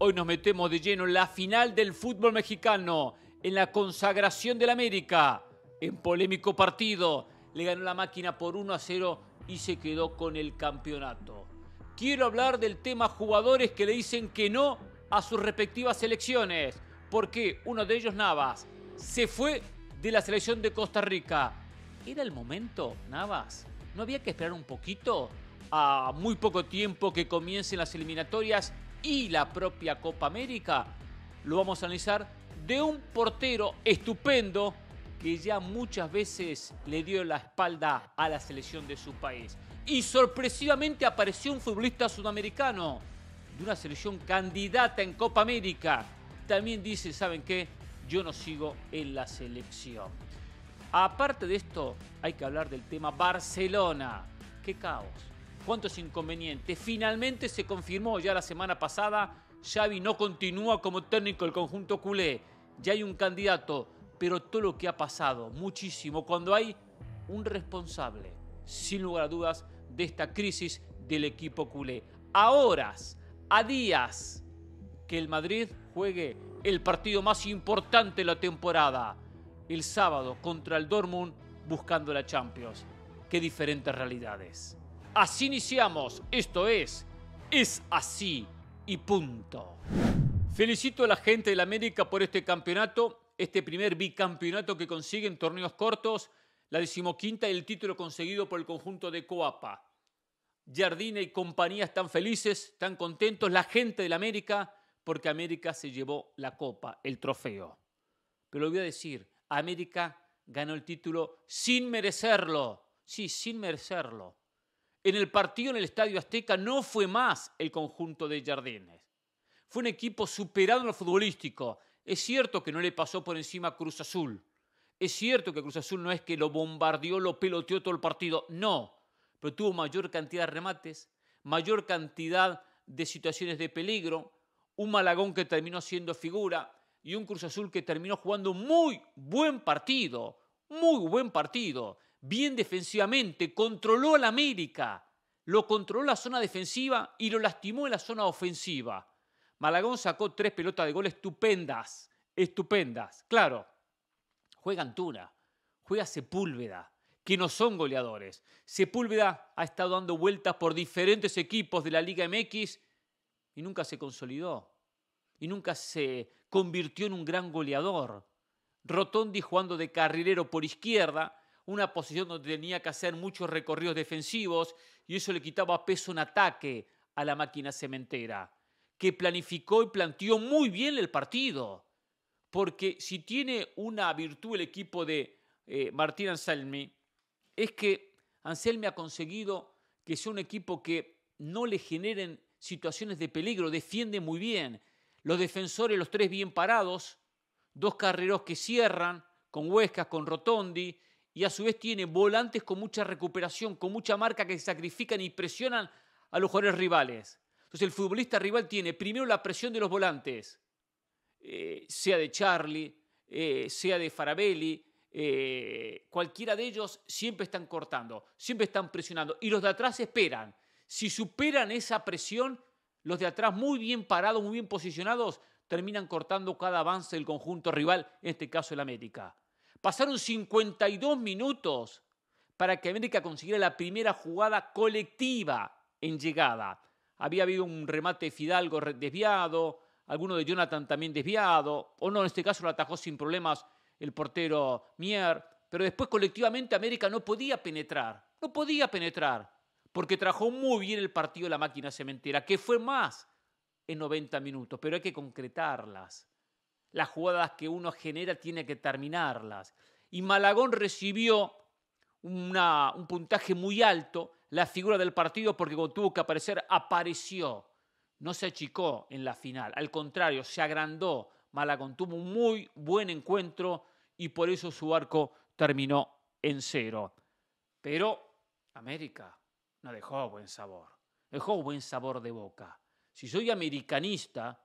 Hoy nos metemos de lleno en la final del fútbol mexicano, en la consagración del América. En polémico partido, le ganó la máquina por 1 a 0 y se quedó con el campeonato. Quiero hablar del tema jugadores que le dicen que no a sus respectivas selecciones, porque uno de ellos, Navas, se fue de la selección de Costa Rica. ¿Era el momento, Navas? ¿No había que esperar un poquito? A muy poco tiempo que comiencen las eliminatorias y la propia Copa América, lo vamos a analizar de un portero estupendo que ya muchas veces le dio la espalda a la selección de su país. Y sorpresivamente apareció un futbolista sudamericano de una selección candidata en Copa América. También dice, ¿saben qué? Yo no sigo en la selección. Aparte de esto, hay que hablar del tema Barcelona. ¡Qué caos! ¿Cuántos inconvenientes. Finalmente se confirmó ya la semana pasada, Xavi no continúa como técnico del conjunto culé. Ya hay un candidato, pero todo lo que ha pasado, muchísimo, cuando hay un responsable, sin lugar a dudas, de esta crisis del equipo culé. A horas, a días, que el Madrid juegue el partido más importante de la temporada, el sábado contra el Dortmund buscando la Champions. Qué diferentes realidades. Así iniciamos. Esto es. Es así y punto. Felicito a la gente de la América por este campeonato, este primer bicampeonato que consiguen torneos cortos, la decimoquinta y el título conseguido por el conjunto de Coapa. Jardine y compañía están felices, están contentos, la gente de la América, porque América se llevó la copa, el trofeo. Pero lo voy a decir, América ganó el título sin merecerlo. Sí, sin merecerlo. En el partido en el Estadio Azteca no fue más el conjunto de Jardines. Fue un equipo superado en lo futbolístico. Es cierto que no le pasó por encima a Cruz Azul. Es cierto que Cruz Azul no es que lo bombardeó, lo peloteó todo el partido. No. Pero tuvo mayor cantidad de remates, mayor cantidad de situaciones de peligro. Un Malagón que terminó siendo figura y un Cruz Azul que terminó jugando muy buen partido. Muy buen partido bien defensivamente, controló al América, lo controló la zona defensiva y lo lastimó en la zona ofensiva. Malagón sacó tres pelotas de gol estupendas, estupendas. Claro, juega Antuna, juega Sepúlveda, que no son goleadores. Sepúlveda ha estado dando vueltas por diferentes equipos de la Liga MX y nunca se consolidó, y nunca se convirtió en un gran goleador. Rotondi jugando de carrilero por izquierda, una posición donde tenía que hacer muchos recorridos defensivos y eso le quitaba peso un ataque a la máquina cementera, que planificó y planteó muy bien el partido. Porque si tiene una virtud el equipo de eh, Martín Anselmi, es que Anselmi ha conseguido que sea un equipo que no le generen situaciones de peligro, defiende muy bien. Los defensores, los tres bien parados, dos carreros que cierran, con Huescas, con Rotondi, y a su vez tiene volantes con mucha recuperación, con mucha marca que sacrifican y presionan a los jugadores rivales. Entonces el futbolista rival tiene primero la presión de los volantes, eh, sea de Charlie, eh, sea de Farabelli, eh, cualquiera de ellos siempre están cortando, siempre están presionando y los de atrás esperan. Si superan esa presión, los de atrás muy bien parados, muy bien posicionados, terminan cortando cada avance del conjunto rival, en este caso el América. Pasaron 52 minutos para que América consiguiera la primera jugada colectiva en llegada. Había habido un remate de Fidalgo desviado, alguno de Jonathan también desviado, o no, en este caso lo atajó sin problemas el portero Mier, pero después colectivamente América no podía penetrar, no podía penetrar, porque trajo muy bien el partido de la máquina cementera, que fue más en 90 minutos, pero hay que concretarlas. Las jugadas que uno genera tiene que terminarlas. Y Malagón recibió un puntaje muy alto, la figura del partido, porque tuvo que aparecer, apareció. No se achicó en la final, al contrario, se agrandó. Malagón tuvo un muy buen encuentro y por eso su arco terminó en cero. Pero América no dejó buen sabor, dejó buen sabor de boca. Si soy americanista,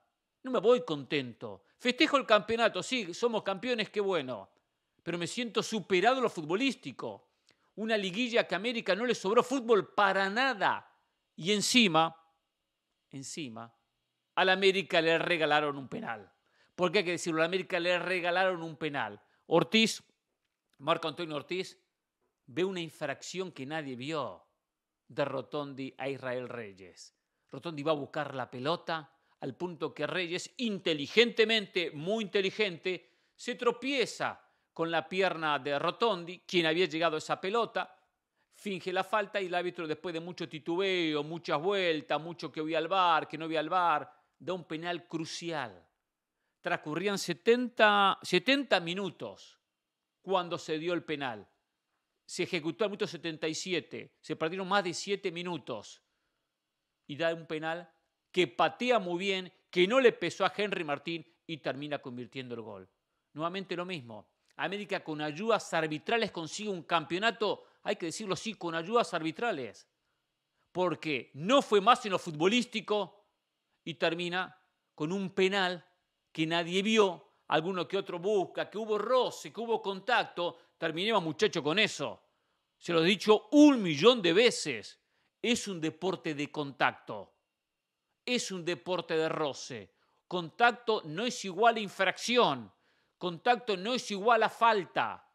no me voy contento. Festejo el campeonato, sí, somos campeones, qué bueno. Pero me siento superado lo futbolístico. Una liguilla que a América no le sobró fútbol para nada. Y encima, encima, al América le regalaron un penal. Porque hay que decirlo, al América le regalaron un penal. Ortiz, Marco Antonio Ortiz, ve una infracción que nadie vio de Rotondi a Israel Reyes. Rotondi va a buscar la pelota, al punto que Reyes inteligentemente, muy inteligente, se tropieza con la pierna de Rotondi, quien había llegado a esa pelota, finge la falta y el árbitro, después de mucho titubeo, muchas vueltas, mucho que voy al bar, que no voy al bar, da un penal crucial. Transcurrían 70, minutos cuando se dio el penal. Se ejecutó al minuto 77, se perdieron más de 7 minutos y da un penal que patea muy bien, que no le pesó a Henry Martín y termina convirtiendo el gol. Nuevamente lo mismo. América con ayudas arbitrales consigue un campeonato, hay que decirlo así, con ayudas arbitrales. Porque no fue más sino futbolístico y termina con un penal que nadie vio, alguno que otro busca, que hubo roce, que hubo contacto. Terminemos muchacho con eso. Se lo he dicho un millón de veces. Es un deporte de contacto es un deporte de roce. Contacto no es igual a infracción. Contacto no es igual a falta.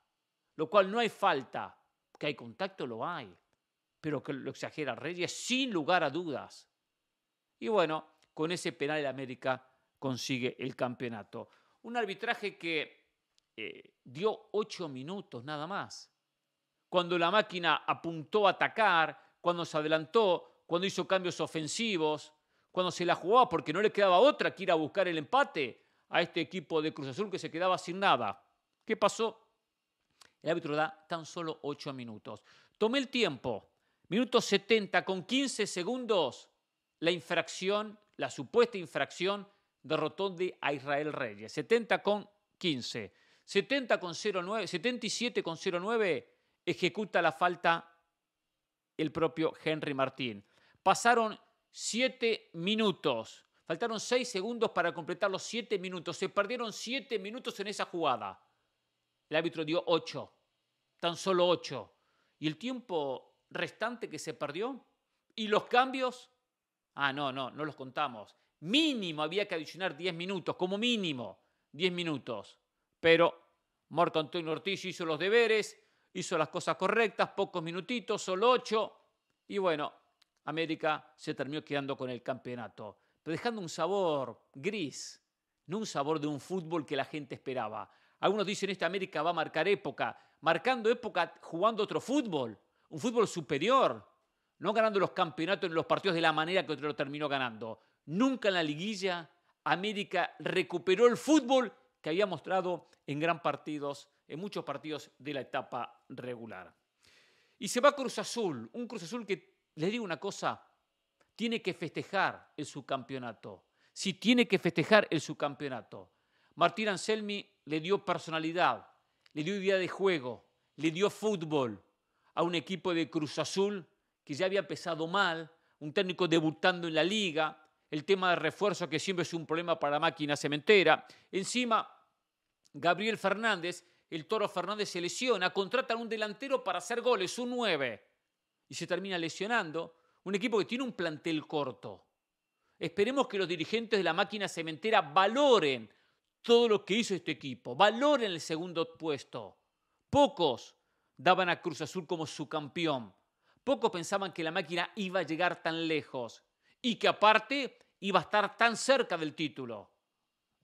Lo cual no hay falta. Que hay contacto, lo hay. Pero que lo exagera Reyes, sin lugar a dudas. Y bueno, con ese penal de América consigue el campeonato. Un arbitraje que eh, dio ocho minutos nada más. Cuando la máquina apuntó a atacar, cuando se adelantó, cuando hizo cambios ofensivos, cuando se la jugaba porque no le quedaba otra que ir a buscar el empate a este equipo de Cruz Azul que se quedaba sin nada. ¿Qué pasó? El árbitro da tan solo 8 minutos. Tomé el tiempo, minuto 70 con 15 segundos, la infracción, la supuesta infracción de a Israel Reyes. 70 con 15. 70 con 09, 77 con 09 ejecuta la falta el propio Henry Martín. Pasaron Siete minutos. Faltaron seis segundos para completar los siete minutos. Se perdieron siete minutos en esa jugada. El árbitro dio ocho, Tan solo ocho. ¿Y el tiempo restante que se perdió? ¿Y los cambios? Ah, no, no, no los contamos. Mínimo había que adicionar diez minutos, como mínimo diez minutos. Pero Marco Antonio Ortiz hizo los deberes, hizo las cosas correctas, pocos minutitos, solo ocho, Y bueno, América se terminó quedando con el campeonato, pero dejando un sabor gris, no un sabor de un fútbol que la gente esperaba. Algunos dicen esta América va a marcar época, marcando época jugando otro fútbol, un fútbol superior, no ganando los campeonatos en los partidos de la manera que otro lo terminó ganando. Nunca en la liguilla América recuperó el fútbol que había mostrado en gran partidos, en muchos partidos de la etapa regular. Y se va Cruz Azul, un Cruz Azul que les digo una cosa, tiene que festejar el subcampeonato. Si tiene que festejar el subcampeonato. Martín Anselmi le dio personalidad, le dio idea de juego, le dio fútbol a un equipo de Cruz Azul que ya había pesado mal, un técnico debutando en la liga, el tema de refuerzo que siempre es un problema para la máquina cementera. Encima, Gabriel Fernández, el Toro Fernández se lesiona, contratan un delantero para hacer goles, un 9 y se termina lesionando. Un equipo que tiene un plantel corto. Esperemos que los dirigentes de la máquina cementera valoren todo lo que hizo este equipo, valoren el segundo puesto. Pocos daban a Cruz Azul como su campeón. Pocos pensaban que la máquina iba a llegar tan lejos y que aparte iba a estar tan cerca del título.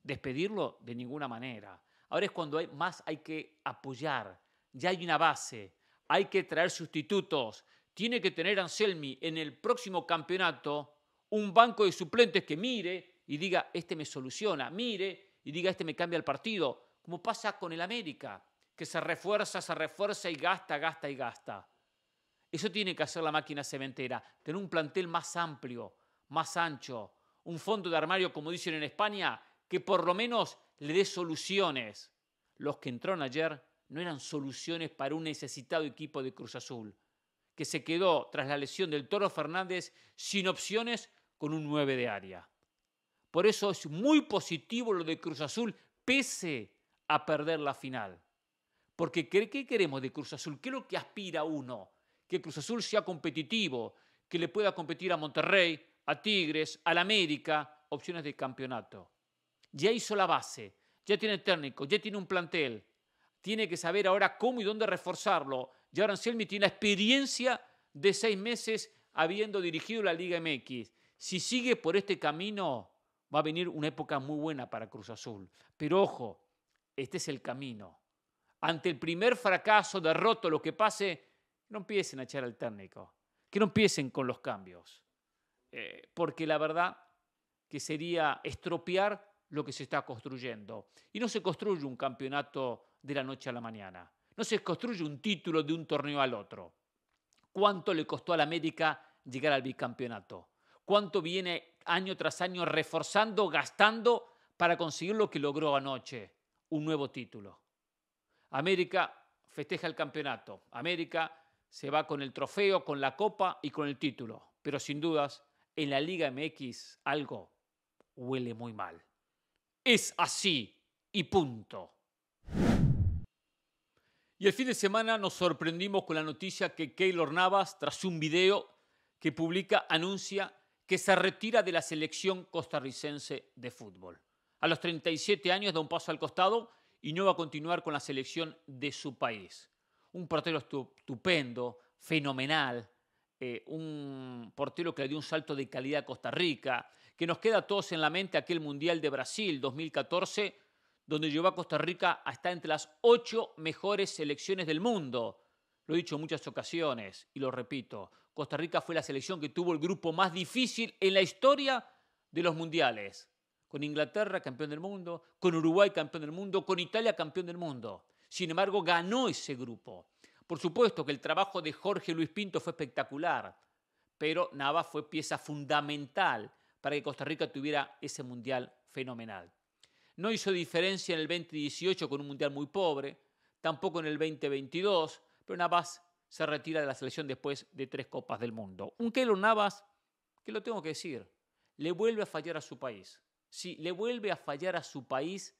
Despedirlo de ninguna manera. Ahora es cuando hay más hay que apoyar. Ya hay una base. Hay que traer sustitutos tiene que tener Anselmi en el próximo campeonato un banco de suplentes que mire y diga, este me soluciona, mire y diga, este me cambia el partido, como pasa con el América, que se refuerza, se refuerza y gasta, gasta y gasta. Eso tiene que hacer la máquina cementera, tener un plantel más amplio, más ancho, un fondo de armario, como dicen en España, que por lo menos le dé soluciones. Los que entraron ayer no eran soluciones para un necesitado equipo de Cruz Azul que se quedó tras la lesión del Toro Fernández sin opciones con un 9 de área. Por eso es muy positivo lo de Cruz Azul, pese a perder la final. Porque ¿qué queremos de Cruz Azul? ¿Qué es lo que aspira uno? Que Cruz Azul sea competitivo, que le pueda competir a Monterrey, a Tigres, a la América, opciones de campeonato. Ya hizo la base, ya tiene técnico, ya tiene un plantel. Tiene que saber ahora cómo y dónde reforzarlo ahora Anselmi tiene la experiencia de seis meses habiendo dirigido la Liga MX. Si sigue por este camino, va a venir una época muy buena para Cruz Azul. Pero ojo, este es el camino. Ante el primer fracaso, derroto, lo que pase, no empiecen a echar al técnico, que no empiecen con los cambios. Eh, porque la verdad que sería estropear lo que se está construyendo. Y no se construye un campeonato de la noche a la mañana. No se construye un título de un torneo al otro. ¿Cuánto le costó la América llegar al bicampeonato? ¿Cuánto viene año tras año reforzando, gastando para conseguir lo que logró anoche? Un nuevo título. América festeja el campeonato. América se va con el trofeo, con la copa y con el título. Pero sin dudas, en la Liga MX algo huele muy mal. Es así y punto. Y el fin de semana nos sorprendimos con la noticia que Keylor Navas, tras un video que publica, anuncia que se retira de la selección costarricense de fútbol. A los 37 años da un paso al costado y no va a continuar con la selección de su país. Un portero estupendo, fenomenal, eh, un portero que le dio un salto de calidad a Costa Rica, que nos queda a todos en la mente aquel Mundial de Brasil 2014 donde llevó a Costa Rica a estar entre las ocho mejores selecciones del mundo. Lo he dicho en muchas ocasiones y lo repito, Costa Rica fue la selección que tuvo el grupo más difícil en la historia de los mundiales, con Inglaterra campeón del mundo, con Uruguay campeón del mundo, con Italia campeón del mundo. Sin embargo, ganó ese grupo. Por supuesto que el trabajo de Jorge Luis Pinto fue espectacular, pero Nava fue pieza fundamental para que Costa Rica tuviera ese mundial fenomenal. No hizo diferencia en el 2018 con un mundial muy pobre, tampoco en el 2022, pero Navas se retira de la selección después de tres Copas del Mundo. Un Keylor Navas, que lo tengo que decir, le vuelve a fallar a su país. Sí, le vuelve a fallar a su país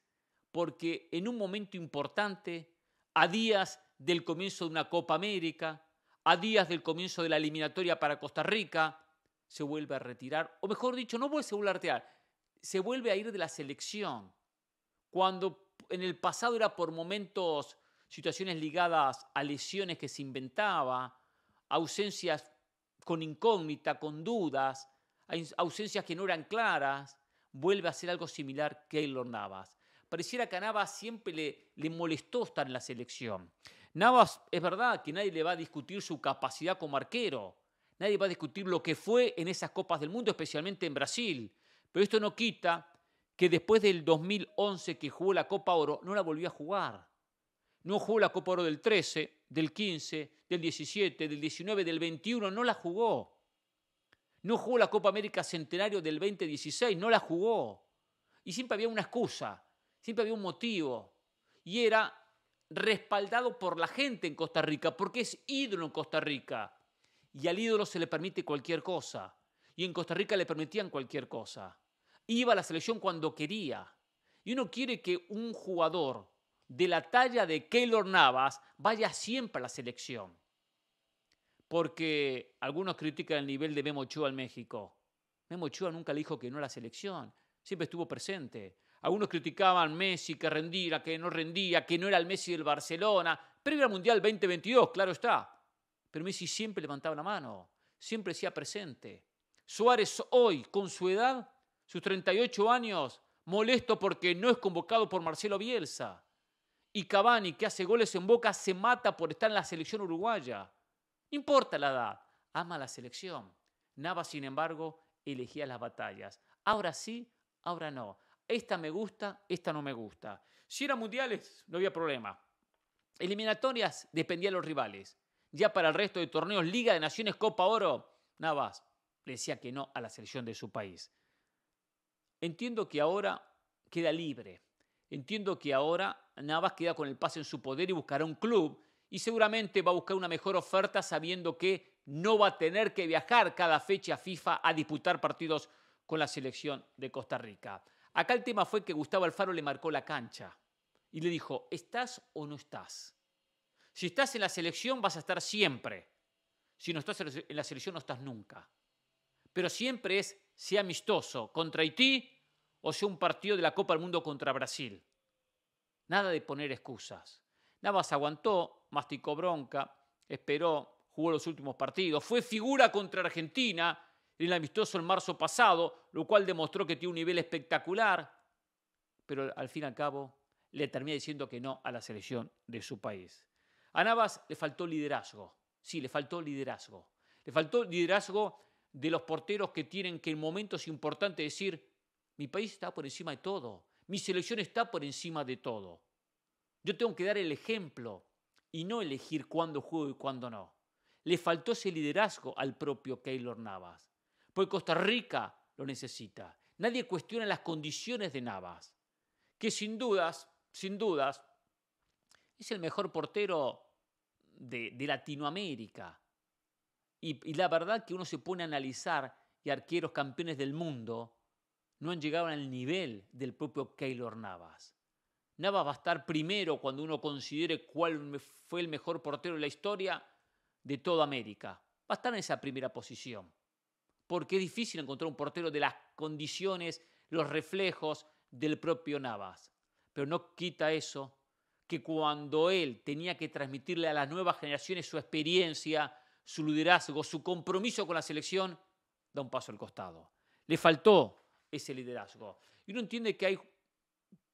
porque en un momento importante, a días del comienzo de una Copa América, a días del comienzo de la eliminatoria para Costa Rica, se vuelve a retirar, o mejor dicho, no vuelve a retirar, se vuelve a ir de la selección cuando en el pasado era por momentos situaciones ligadas a lesiones que se inventaba, ausencias con incógnita, con dudas, ausencias que no eran claras, vuelve a ser algo similar que Keylor Navas. Pareciera que a Navas siempre le, le molestó estar en la selección. Navas, es verdad que nadie le va a discutir su capacidad como arquero, nadie va a discutir lo que fue en esas Copas del Mundo, especialmente en Brasil, pero esto no quita que después del 2011 que jugó la Copa Oro, no la volvió a jugar. No jugó la Copa Oro del 13, del 15, del 17, del 19, del 21, no la jugó. No jugó la Copa América Centenario del 2016, no la jugó. Y siempre había una excusa, siempre había un motivo. Y era respaldado por la gente en Costa Rica, porque es ídolo en Costa Rica. Y al ídolo se le permite cualquier cosa. Y en Costa Rica le permitían cualquier cosa iba a la selección cuando quería. Y uno quiere que un jugador de la talla de Keylor Navas vaya siempre a la selección. Porque algunos critican el nivel de Memo Ochoa en México. Memo Ochoa nunca le dijo que no a la selección, siempre estuvo presente. Algunos criticaban Messi que rendía, que no rendía, que no era el Messi del Barcelona, primera Mundial 2022, claro está. Pero Messi siempre levantaba la mano, siempre hacía presente. Suárez hoy, con su edad, sus 38 años, molesto porque no es convocado por Marcelo Bielsa. Y Cavani, que hace goles en Boca, se mata por estar en la selección uruguaya. importa la edad, ama la selección. Navas, sin embargo, elegía las batallas. Ahora sí, ahora no. Esta me gusta, esta no me gusta. Si era mundiales, no había problema. Eliminatorias dependía de los rivales. Ya para el resto de torneos, Liga de Naciones, Copa Oro, Navas le decía que no a la selección de su país. Entiendo que ahora queda libre. Entiendo que ahora Navas queda con el pase en su poder y buscará un club y seguramente va a buscar una mejor oferta sabiendo que no va a tener que viajar cada fecha a FIFA a disputar partidos con la selección de Costa Rica. Acá el tema fue que Gustavo Alfaro le marcó la cancha y le dijo, ¿estás o no estás? Si estás en la selección vas a estar siempre. Si no estás en la selección no estás nunca. Pero siempre es sea amistoso contra Haití o sea un partido de la Copa del Mundo contra Brasil. Nada de poner excusas. Navas aguantó, masticó bronca, esperó, jugó los últimos partidos, fue figura contra Argentina en el amistoso el marzo pasado, lo cual demostró que tiene un nivel espectacular, pero al fin y al cabo le termina diciendo que no a la selección de su país. A Navas le faltó liderazgo, sí, le faltó liderazgo. Le faltó liderazgo de los porteros que tienen que en momentos importantes decir, mi país está por encima de todo, mi selección está por encima de todo. Yo tengo que dar el ejemplo y no elegir cuándo juego y cuándo no. Le faltó ese liderazgo al propio Keylor Navas, porque Costa Rica lo necesita. Nadie cuestiona las condiciones de Navas, que sin dudas, sin dudas, es el mejor portero de, de Latinoamérica. Y, la verdad que uno se pone a analizar y arqueros campeones del mundo no han llegado al nivel del propio Keylor Navas. Navas va a estar primero cuando uno considere cuál fue el mejor portero de la historia de toda América. Va a estar en esa primera posición. Porque es difícil encontrar un portero de las condiciones, los reflejos del propio Navas. Pero no quita eso que cuando él tenía que transmitirle a las nuevas generaciones su experiencia, su liderazgo, su compromiso con la selección, da un paso al costado. Le faltó ese liderazgo. Y uno entiende que hay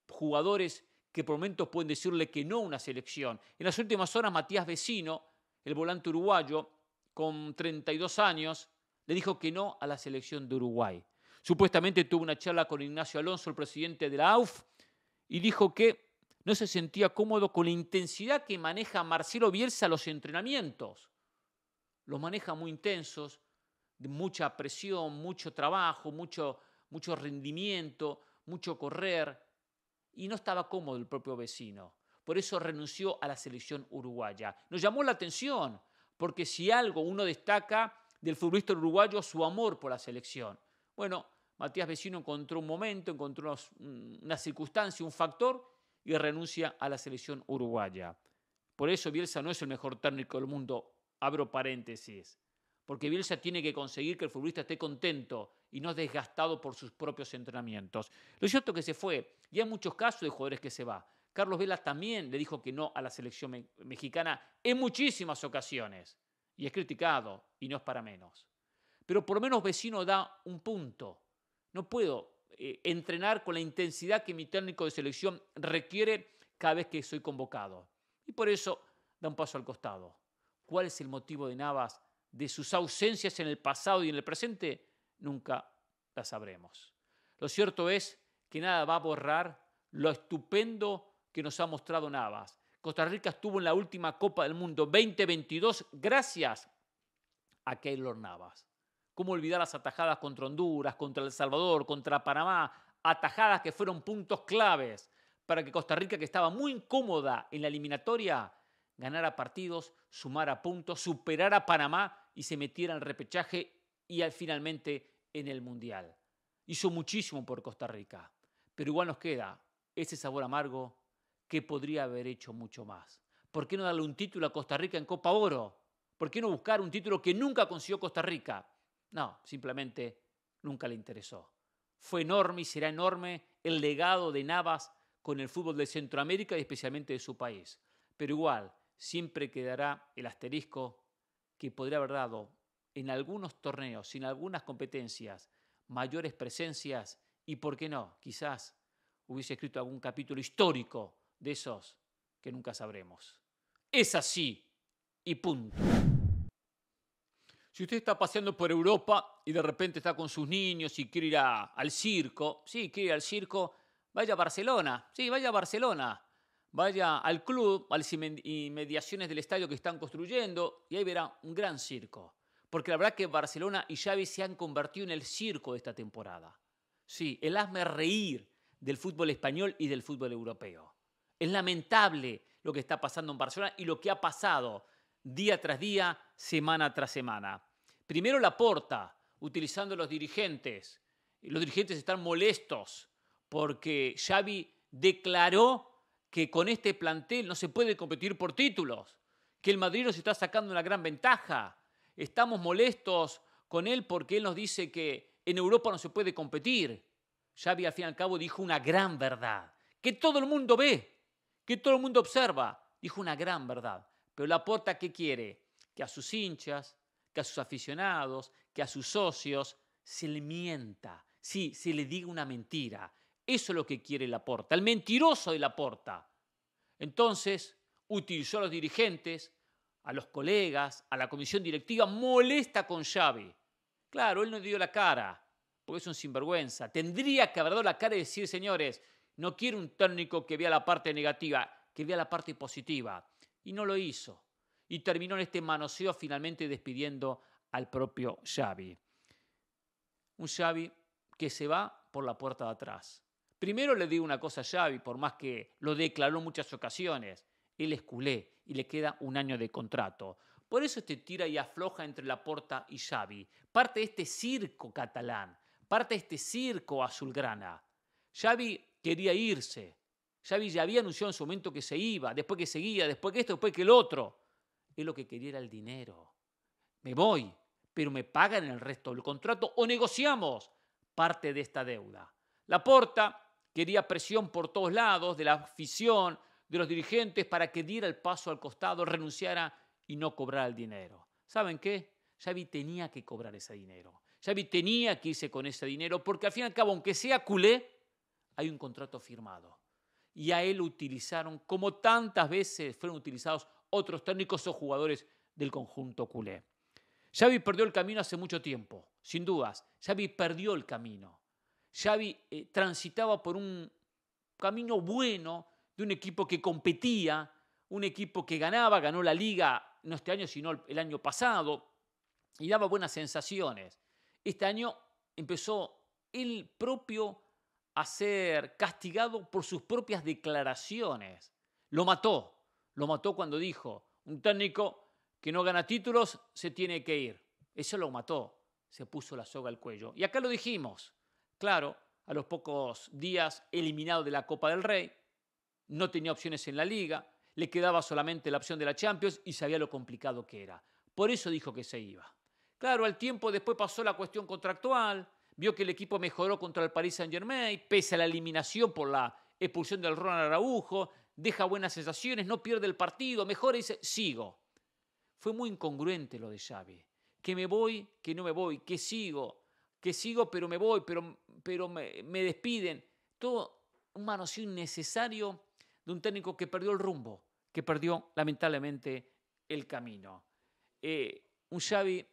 jugadores que por momentos pueden decirle que no a una selección. En las últimas horas, Matías Vecino, el volante uruguayo, con 32 años, le dijo que no a la selección de Uruguay. Supuestamente tuvo una charla con Ignacio Alonso, el presidente de la AUF, y dijo que no se sentía cómodo con la intensidad que maneja Marcelo Bielsa los entrenamientos los maneja muy intensos, mucha presión, mucho trabajo, mucho, mucho rendimiento, mucho correr, y no estaba cómodo el propio vecino. Por eso renunció a la selección uruguaya. Nos llamó la atención, porque si algo uno destaca del futbolista uruguayo, su amor por la selección. Bueno, Matías Vecino encontró un momento, encontró mm, una circunstancia, un factor, y renuncia a la selección uruguaya. Por eso Bielsa no es el mejor técnico del mundo abro paréntesis, porque Bielsa tiene que conseguir que el futbolista esté contento y no desgastado por sus propios entrenamientos. Lo cierto que se fue, y hay muchos casos de jugadores que se va. Carlos Vela también le dijo que no a la selección mexicana en muchísimas ocasiones, y es criticado, y no es para menos. Pero por lo menos vecino da un punto. No puedo eh, entrenar con la intensidad que mi técnico de selección requiere cada vez que soy convocado. Y por eso da un paso al costado cuál es el motivo de Navas de sus ausencias en el pasado y en el presente, nunca la sabremos. Lo cierto es que nada va a borrar lo estupendo que nos ha mostrado Navas. Costa Rica estuvo en la última Copa del Mundo 2022 gracias a Keylor Navas. ¿Cómo olvidar las atajadas contra Honduras, contra El Salvador, contra Panamá? Atajadas que fueron puntos claves para que Costa Rica, que estaba muy incómoda en la eliminatoria, a partidos, sumar a puntos, superar a Panamá y se metiera al repechaje y al, finalmente en el Mundial. Hizo muchísimo por Costa Rica, pero igual nos queda ese sabor amargo que podría haber hecho mucho más. ¿Por qué no darle un título a Costa Rica en Copa Oro? ¿Por qué no buscar un título que nunca consiguió Costa Rica? No, simplemente nunca le interesó. Fue enorme y será enorme el legado de Navas con el fútbol de Centroamérica y especialmente de su país. Pero igual, siempre quedará el asterisco que podría haber dado en algunos torneos, sin algunas competencias, mayores presencias y, ¿por qué no? Quizás hubiese escrito algún capítulo histórico de esos que nunca sabremos. Es así y punto. Si usted está paseando por Europa y de repente está con sus niños y quiere ir al circo, sí, quiere ir al circo, vaya a Barcelona, sí, vaya a Barcelona vaya al club, a las inmediaciones del estadio que están construyendo y ahí verá un gran circo. Porque la verdad que Barcelona y Xavi se han convertido en el circo de esta temporada. Sí, el hazme reír del fútbol español y del fútbol europeo. Es lamentable lo que está pasando en Barcelona y lo que ha pasado día tras día, semana tras semana. Primero la porta, utilizando los dirigentes. Los dirigentes están molestos porque Xavi declaró que con este plantel no se puede competir por títulos, que el Madrid nos está sacando una gran ventaja. Estamos molestos con él porque él nos dice que en Europa no se puede competir. Xavi al fin y al cabo dijo una gran verdad, que todo el mundo ve, que todo el mundo observa. Dijo una gran verdad. Pero la porta que quiere que a sus hinchas, que a sus aficionados, que a sus socios se le mienta, sí, se le diga una mentira, eso es lo que quiere la Laporta, el mentiroso de la porta. Entonces, utilizó a los dirigentes, a los colegas, a la comisión directiva, molesta con Xavi. Claro, él no dio la cara, porque es un sinvergüenza. Tendría que haber dado la cara y decir, señores, no quiero un técnico que vea la parte negativa, que vea la parte positiva. Y no lo hizo. Y terminó en este manoseo finalmente despidiendo al propio Xavi. Un Xavi que se va por la puerta de atrás. Primero le digo una cosa a Xavi, por más que lo declaró en muchas ocasiones, él es culé y le queda un año de contrato. Por eso este tira y afloja entre la porta y Xavi. Parte de este circo catalán, parte de este circo azulgrana. Xavi quería irse. Xavi ya había anunciado en su momento que se iba, después que seguía, después que esto, después que el otro. Él lo que quería era el dinero. Me voy, pero me pagan el resto del contrato o negociamos parte de esta deuda. La porta quería presión por todos lados de la afición, de los dirigentes, para que diera el paso al costado, renunciara y no cobrara el dinero. ¿Saben qué? Xavi tenía que cobrar ese dinero. Xavi tenía que irse con ese dinero, porque al fin y al cabo, aunque sea culé, hay un contrato firmado. Y a él utilizaron, como tantas veces fueron utilizados otros técnicos o jugadores del conjunto culé. Xavi perdió el camino hace mucho tiempo, sin dudas. Xavi perdió el camino. Xavi eh, transitaba por un camino bueno de un equipo que competía, un equipo que ganaba, ganó la liga, no este año, sino el año pasado, y daba buenas sensaciones. Este año empezó él propio a ser castigado por sus propias declaraciones. Lo mató, lo mató cuando dijo, un técnico que no gana títulos se tiene que ir. Eso lo mató, se puso la soga al cuello. Y acá lo dijimos, claro, a los pocos días eliminado de la Copa del Rey, no tenía opciones en la liga, le quedaba solamente la opción de la Champions y sabía lo complicado que era. Por eso dijo que se iba. Claro, al tiempo después pasó la cuestión contractual, vio que el equipo mejoró contra el Paris Saint-Germain, pese a la eliminación por la expulsión del Ronald Araujo, deja buenas sensaciones, no pierde el partido, mejora y dice, sigo. Fue muy incongruente lo de Xavi, que me voy, que no me voy, que sigo, que sigo pero me voy, pero, pero me, despiden. Todo un manoseo innecesario de un técnico que perdió el rumbo, que perdió lamentablemente el camino. Eh, un Xavi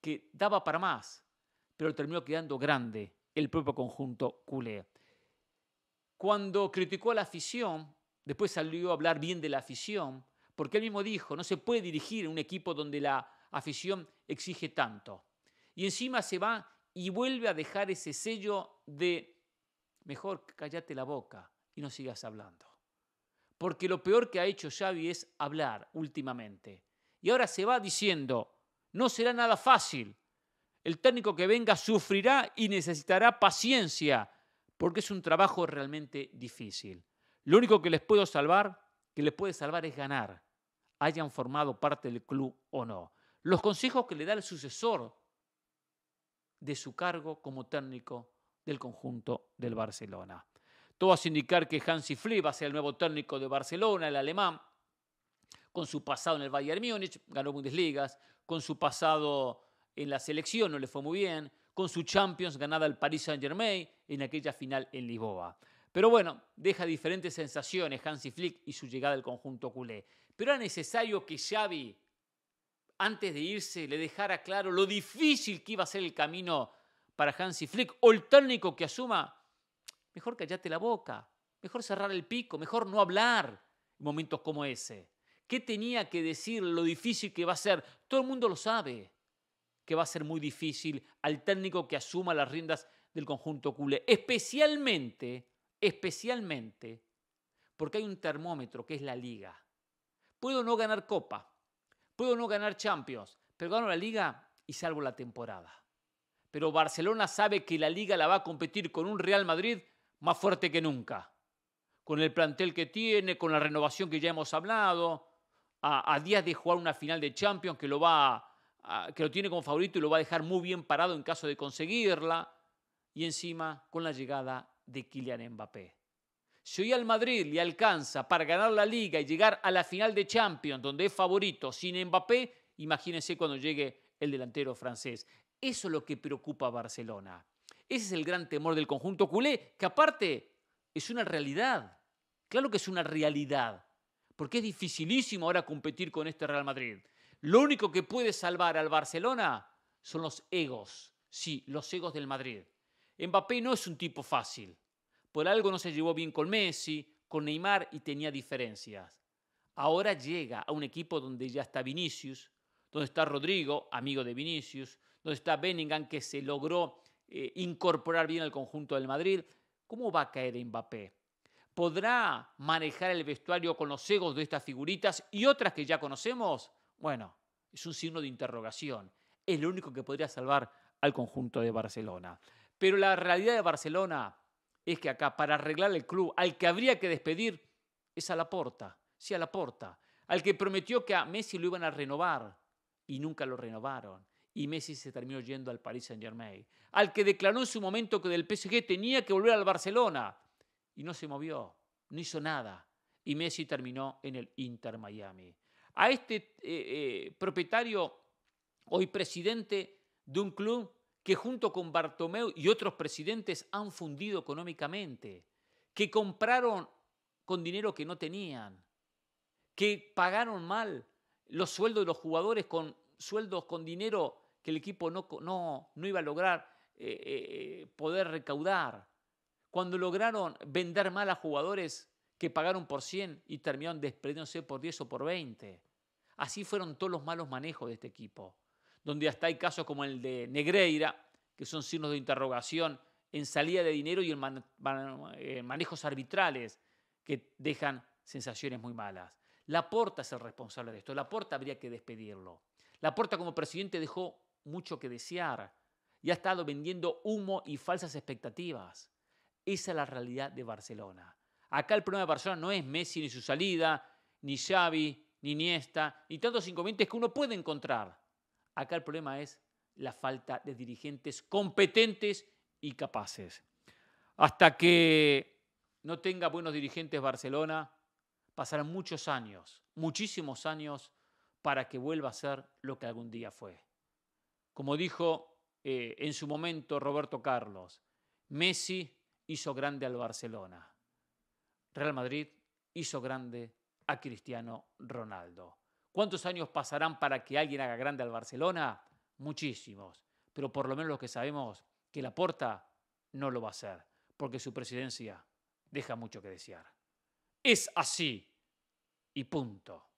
que daba para más, pero terminó quedando grande el propio conjunto culé. Cuando criticó a la afición, después salió a hablar bien de la afición, porque él mismo dijo, no se puede dirigir en un equipo donde la afición exige tanto. Y encima se va y vuelve a dejar ese sello de, mejor cállate la boca y no sigas hablando. Porque lo peor que ha hecho Xavi es hablar últimamente. Y ahora se va diciendo, no será nada fácil. El técnico que venga sufrirá y necesitará paciencia, porque es un trabajo realmente difícil. Lo único que les puedo salvar, que les puede salvar es ganar, hayan formado parte del club o no. Los consejos que le da el sucesor de su cargo como técnico del conjunto del Barcelona. Todo a indicar que Hansi Flick va a ser el nuevo técnico de Barcelona, el alemán, con su pasado en el Bayern Múnich, ganó Bundesligas, con su pasado en la selección, no le fue muy bien, con su Champions ganada al Paris Saint-Germain en aquella final en Lisboa. Pero bueno, deja diferentes sensaciones Hansi Flick y su llegada al conjunto culé. Pero era necesario que Xavi antes de irse le dejara claro lo difícil que iba a ser el camino para Hansi Flick o el técnico que asuma, mejor callate la boca, mejor cerrar el pico, mejor no hablar en momentos como ese. ¿Qué tenía que decir lo difícil que va a ser? Todo el mundo lo sabe, que va a ser muy difícil al técnico que asuma las riendas del conjunto culé, especialmente, especialmente porque hay un termómetro que es la liga. Puedo no ganar copa, Puedo no ganar Champions, pero gano la liga y salvo la temporada. Pero Barcelona sabe que la liga la va a competir con un Real Madrid más fuerte que nunca. Con el plantel que tiene, con la renovación que ya hemos hablado, a, a días de jugar una final de Champions que lo va que lo tiene como favorito y lo va a dejar muy bien parado en caso de conseguirla, y encima con la llegada de Kylian Mbappé. Si hoy al Madrid le alcanza para ganar la liga y llegar a la final de Champions, donde es favorito sin Mbappé, imagínense cuando llegue el delantero francés. Eso es lo que preocupa a Barcelona. Ese es el gran temor del conjunto culé, que aparte es una realidad. Claro que es una realidad, porque es dificilísimo ahora competir con este Real Madrid. Lo único que puede salvar al Barcelona son los egos. Sí, los egos del Madrid. Mbappé no es un tipo fácil. Por algo no se llevó bien con Messi, con Neymar y tenía diferencias. Ahora llega a un equipo donde ya está Vinicius, donde está Rodrigo, amigo de Vinicius, donde está Bellingham, que se logró eh, incorporar bien al conjunto del Madrid. ¿Cómo va a caer Mbappé? ¿Podrá manejar el vestuario con los egos de estas figuritas y otras que ya conocemos? Bueno, es un signo de interrogación. Es lo único que podría salvar al conjunto de Barcelona. Pero la realidad de Barcelona es que acá, para arreglar el club, al que habría que despedir es a la porta, sí a la porta, al que prometió que a Messi lo iban a renovar y nunca lo renovaron. Y Messi se terminó yendo al Paris Saint Germain, al que declaró en su momento que del PSG tenía que volver al Barcelona y no se movió, no hizo nada. Y Messi terminó en el Inter Miami. A este eh, eh, propietario, hoy presidente de un club que junto con Bartomeu y otros presidentes han fundido económicamente, que compraron con dinero que no tenían, que pagaron mal los sueldos de los jugadores con sueldos con dinero que el equipo no, no, iba a lograr eh, eh, eh, poder recaudar, cuando lograron vender mal a jugadores que pagaron por 100 y terminaron desprendiéndose por 10 o por 20. Así fueron todos los malos manejos de este equipo donde hasta hay casos como el de Negreira, que son signos de interrogación en salida de dinero y en eh, manejos arbitrales que dejan sensaciones muy malas. Laporta es el responsable de esto. Laporta habría que despedirlo. Laporta como presidente dejó mucho que desear y ha estado vendiendo humo y falsas expectativas. Esa es la realidad de Barcelona. Acá el problema de Barcelona no es Messi ni su salida, ni Xavi, ni Iniesta, ni tantos inconvenientes que uno puede encontrar. Acá el problema es la falta de dirigentes competentes y capaces. Hasta que no tenga buenos dirigentes Barcelona, pasarán muchos años, muchísimos años, para que vuelva a ser lo que algún día fue. Como dijo eh, en su momento Roberto Carlos, Messi hizo grande al Barcelona. Real Madrid hizo grande a Cristiano Ronaldo. ¿Cuántos años pasarán para que alguien haga grande al Barcelona? Muchísimos. Pero por lo menos los que sabemos que la porta no lo va a hacer, porque su presidencia deja mucho que desear. Es así y punto.